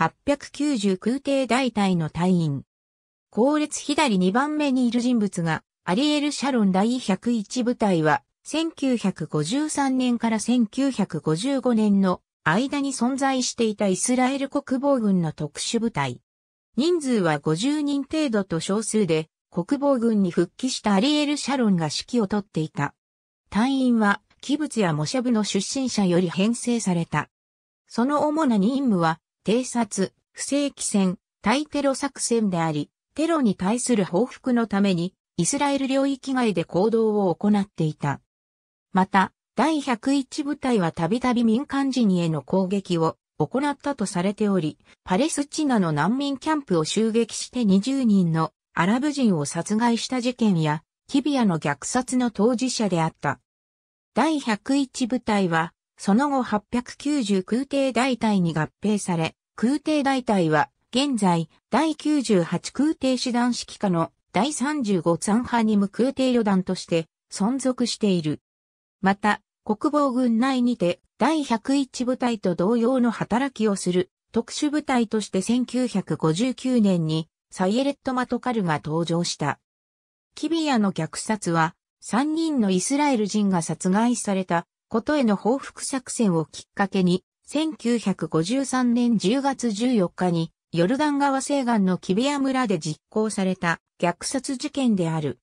890空挺大隊の隊員。後列左2番目にいる人物が、アリエル・シャロン第101部隊は、1953年から1955年の間に存在していたイスラエル国防軍の特殊部隊。人数は50人程度と少数で、国防軍に復帰したアリエル・シャロンが指揮をとっていた。隊員は、キブツやモシャブの出身者より編成された。その主な任務は、偵察、不正規戦、対テロ作戦であり、テロに対する報復のために、イスラエル領域外で行動を行っていた。また、第101部隊はたびたび民間人への攻撃を行ったとされており、パレスチナの難民キャンプを襲撃して20人のアラブ人を殺害した事件や、キビアの虐殺の当事者であった。第101部隊は、その後899艇大隊に合併され、空挺大隊は、現在、第98空挺師団指揮下の第35残波に無空挺旅団として存続している。また、国防軍内にて第101部隊と同様の働きをする特殊部隊として1959年にサイエレット・マトカルが登場した。キビアの虐殺は3人のイスラエル人が殺害されたことへの報復作戦をきっかけに1953年10月14日に、ヨルダン川西岸のキビア村で実行された虐殺事件である。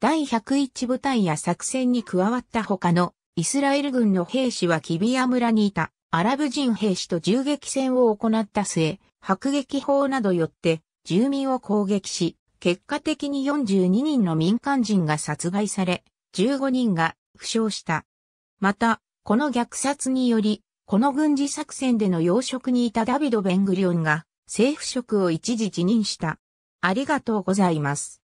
第101部隊や作戦に加わった他のイスラエル軍の兵士はキビア村にいたアラブ人兵士と銃撃戦を行った末、迫撃砲などよって住民を攻撃し、結果的に42人の民間人が殺害され、15人が負傷した。また、この虐殺により、この軍事作戦での要職にいたダビド・ベングリオンが政府職を一時辞任した。ありがとうございます。